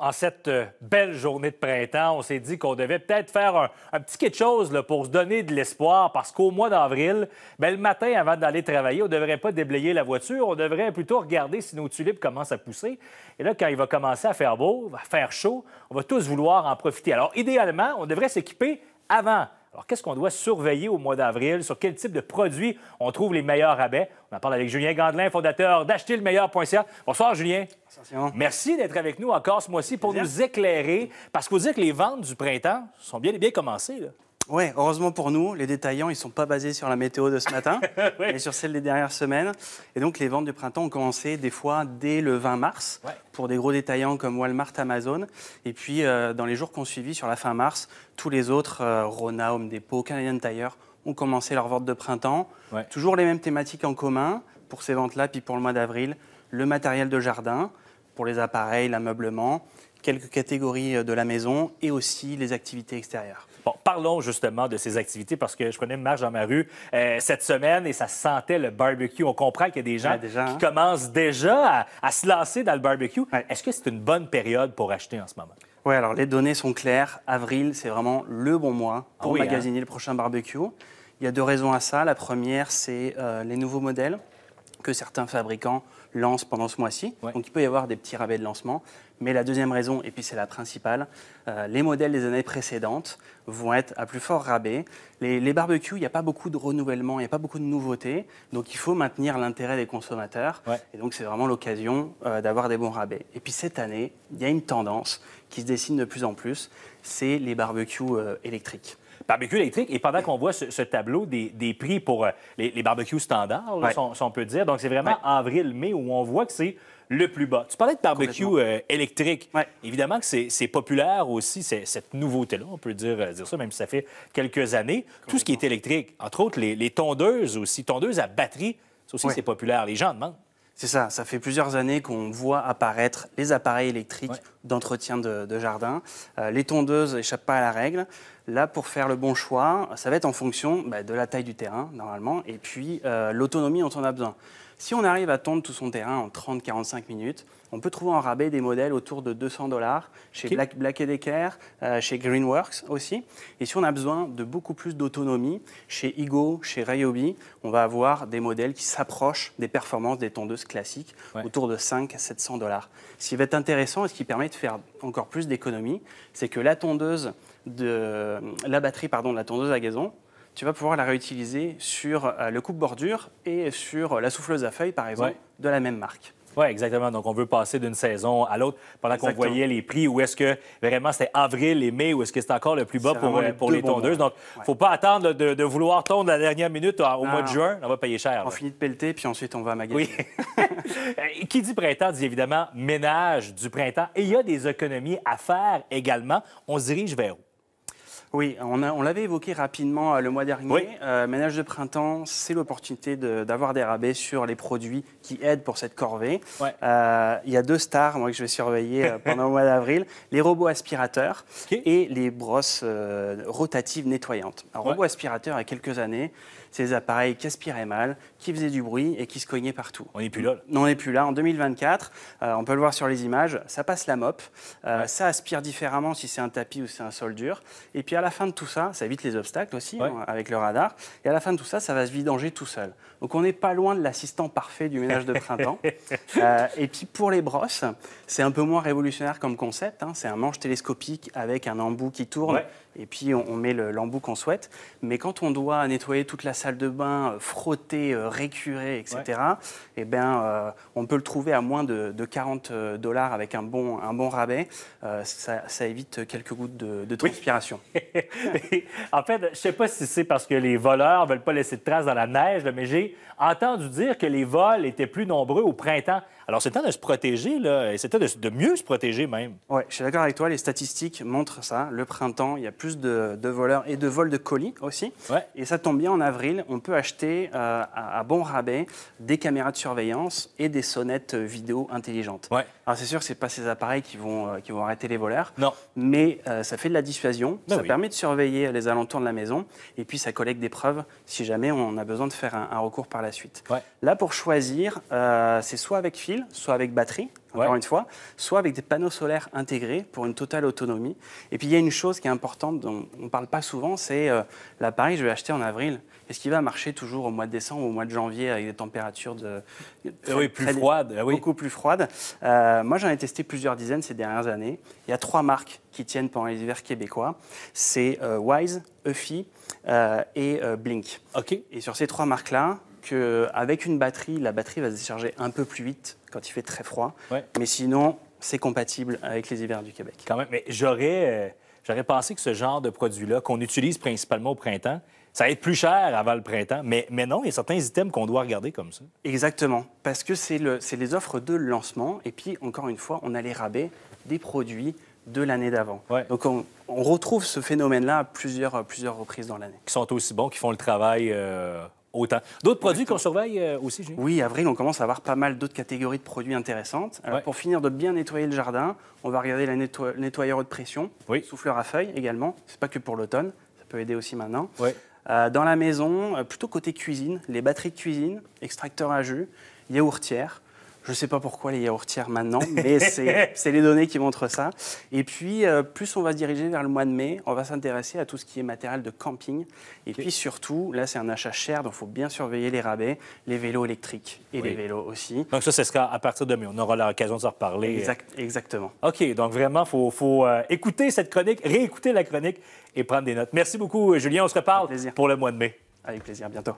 en cette euh, belle journée de printemps, on s'est dit qu'on devait peut-être faire un, petit quelque chose pour se donner de l'espoir parce qu'au mois d'avril, ben, le matin, avant d'aller travailler, on ne devrait pas déblayer la voiture, on devrait plutôt regarder si nos tulipes commencent à pousser. Et là, quand il va commencer à faire beau, à faire chaud, on va tous vouloir en profiter. Alors, idéalement, on devrait s'équiper avant alors, qu'est-ce qu'on doit surveiller au mois d'avril? Sur quel type de produits on trouve les meilleurs rabais? On en parle avec Julien Gandelin, fondateur d'acheter le Bonsoir, Julien. Merci d'être avec nous encore ce mois-ci pour nous éclairer, parce que vous dire que les ventes du printemps sont bien et bien commencées. Là. Oui, heureusement pour nous, les détaillants, ils sont pas basés sur la météo de ce matin, mais sur celle des dernières semaines. Et donc, les ventes du printemps ont commencé des fois dès le 20 mars pour des gros détaillants comme Walmart, Amazon. Et puis, euh, dans les jours qui ont suivi, sur la fin mars, tous les autres, euh, Rona, Home Depot, Canadian Tire, ont commencé leurs ventes de printemps. Toujours les mêmes thématiques en commun pour ces ventes-là, puis pour le mois d'avril, le matériel de jardin, pour les appareils, l'ameublement, quelques catégories euh, de la maison et aussi les activités extérieures. Bon, parlons justement de ces activités parce que je connais une marche dans ma rue euh, cette semaine et ça sentait le barbecue. On comprend qu'il y a des gens qui hein. commencent déjà à, se lancer dans le barbecue. Est-ce que c'est une bonne période pour acheter en ce moment? Oui, alors les données sont claires. Avril, c'est vraiment le bon mois pour ah hein? magasiner le prochain barbecue. Il y a deux raisons à ça. La première, c'est euh, les nouveaux modèles que certains fabricants lancent pendant ce mois-ci. Donc il peut y avoir des petits rabais de lancement. Mais la deuxième raison, et puis c'est la principale, euh, les modèles des années précédentes vont être à plus fort rabais. Les, barbecues, il n'y a pas beaucoup de renouvellement, il n'y a pas beaucoup de nouveautés. Donc il faut maintenir l'intérêt des consommateurs. Et donc c'est vraiment l'occasion euh, d'avoir des bons rabais. Et puis cette année, il y a une tendance qui se dessine de plus en plus, c'est les barbecues euh, électriques barbecue électrique. Et pendant qu'on voit ce, tableau des, prix pour euh, les, barbecues standards, on, peut dire, donc c'est vraiment avril-mai où on voit que c'est le plus bas. Tu parlais de barbecue euh, électrique. Évidemment que c'est populaire aussi, cette nouveauté-là, on peut dire, euh, dire ça, même si ça fait quelques années. Tout ce qui est électrique, entre autres les, les tondeuses aussi, tondeuses à batterie, ça aussi c'est populaire, les gens demandent. C'est ça, ça fait plusieurs années qu'on voit apparaître les appareils électriques d'entretien de, jardin. Euh, les tondeuses n'échappent pas à la règle. Là, pour faire le bon choix, ça va être en fonction bah, de la taille du terrain, normalement, et puis euh, l'autonomie dont on a besoin. Si on arrive à tondre tout son terrain en 30-45 minutes, on peut trouver en rabais des modèles autour de 200 dollars chez Black, Black Decker, euh, chez Greenworks aussi. Et si on a besoin de beaucoup plus d'autonomie, chez Ego, chez Ryobi, on va avoir des modèles qui s'approchent des performances des tondeuses classiques autour de 5 à 700 dollars. Ce qui va être intéressant et ce qui permet de faire encore plus d'économies, c'est que la tondeuse de la batterie pardon de la tondeuse à gazon tu vas pouvoir la réutiliser sur euh, le coupe-bordure et sur euh, la souffleuse à feuilles, par exemple, de la même marque. Oui, exactement. Donc, on veut passer d'une saison à l'autre pendant qu'on voyait les prix. Où est-ce que vraiment c'était avril et mai, ou est-ce que c'est encore le plus bas pour les, tondeuses? Donc, faut pas attendre de, vouloir tondre la dernière minute au mois de juin. On va payer cher. On finit de pelleter, puis ensuite, on va magasiner. Oui. Euh, qui dit printemps dit évidemment ménage du printemps. Et il y a des économies à faire également. On se dirige vers où? Oui, on, on l'avait évoqué rapidement euh, le mois dernier. Euh, Ménage de printemps, c'est l'opportunité d'avoir des rabais sur les produits qui aident pour cette corvée. Euh, il y a deux stars moi, que je vais surveiller pendant le mois d'avril les robots aspirateurs et les brosses rotatives nettoyantes. Un robot aspirateur, il y a quelques années, ces appareils qui aspiraient mal, qui faisaient du bruit et qui se cognaient partout. On n'est plus là. Non, on n'est plus là. En 2024, on peut le voir sur les images, ça passe la mop, ça aspire différemment si c'est un tapis ou si c'est un sol dur. Et puis à la fin de tout ça, ça évite les obstacles aussi hein, avec le radar. Et à la fin de tout ça, ça va se vidanger tout seul. Donc on n'est pas loin de l'assistant parfait du ménage de printemps. Euh, et puis pour les brosses, c'est un peu moins révolutionnaire comme concept. Hein. C'est un manche télescopique avec un embout qui tourne et puis on, met l'embout qu'on souhaite. Mais quand on doit nettoyer toute la salle de bain, euh, frotter, euh, récurer, etc., eh bien, euh, on peut le trouver à moins de, 40 dollars avec un bon, un bon rabais. ça, évite quelques gouttes de, transpiration. en fait, je ne sais pas si c'est parce que les voleurs ne veulent pas laisser de traces dans la neige, mais j'ai entendu dire que les vols étaient plus nombreux au printemps. Alors, c'est temps de se protéger, et c'est temps de, mieux se protéger même. Oui, je suis d'accord avec toi. Les statistiques montrent ça. Le printemps, il y a plus de, voleurs et de vols de colis aussi. Et ça tombe bien, en avril, on peut acheter euh, à, bon rabais des caméras de surveillance et des sonnettes vidéo intelligentes. Ouais. Alors, c'est sûr, ce pas ces appareils qui vont, euh, qui vont arrêter les voleurs. Non. Mais euh, ça fait de la dissuasion. Ben ça permet de surveiller les alentours de la maison. Et puis, ça collecte des preuves si jamais on a besoin de faire un, recours par la suite. Là, pour choisir, c'est soit avec fil, soit avec batterie, encore une fois, soit avec des panneaux solaires intégrés pour une totale autonomie. Et puis il y a une chose qui est importante dont on ne parle pas souvent, c'est euh, l'appareil que je vais acheter en avril. Est-ce qu'il va marcher toujours au mois de décembre ou au mois de janvier avec des températures de, euh, ah oui, beaucoup plus froides euh, Moi j'en ai testé plusieurs dizaines ces dernières années. Il y a trois marques qui tiennent pendant les hivers québécois. C'est Wise, Eufy et Blink. Ok. Et sur ces trois marques-là, avec une batterie, la batterie va se décharger un peu plus vite quand il fait très froid. Mais sinon, c'est compatible avec les hivers du Québec. Quand même, mais j'aurais, euh, j'aurais pensé que ce genre de produit-là, qu'on utilise principalement au printemps, ça va être plus cher avant le printemps. Mais, mais non, il y a certains items qu'on doit regarder comme ça. Exactement, parce que c'est, le, c'est les offres de lancement. Et puis, encore une fois, on a les rabais des produits de l'année d'avant. Donc, on, retrouve ce phénomène-là à plusieurs, plusieurs reprises dans l'année. Qui sont aussi bons, qui font le travail. Euh, D'autres produits qu'on surveille euh, aussi, Oui, avril, on commence à avoir pas mal d'autres catégories de produits intéressantes. Pour finir de bien nettoyer le jardin, on va regarder la nettoyeur haute pression, oui. souffleur à feuilles également. C'est pas que pour l'automne, ça peut aider aussi maintenant. Euh, dans la maison, euh, plutôt côté cuisine, les batteries de cuisine, extracteurs à jus, yaourtières. Je ne sais pas pourquoi les yaourtières maintenant, mais c'est les données qui montrent ça. Et puis, euh, plus on va se diriger vers le mois de mai, on va s'intéresser à tout ce qui est matériel de camping. Et puis surtout, là, c'est un achat cher, donc il faut bien surveiller les rabais, les vélos électriques et les vélos aussi. Donc ça, c'est ce qu'à partir de mai, on aura l'occasion de s'en reparler. exactement. OK, donc vraiment, il faut, euh, écouter cette chronique, réécouter la chronique et prendre des notes. Merci beaucoup, Julien. On se reparle pour le mois de mai. Avec plaisir, à bientôt.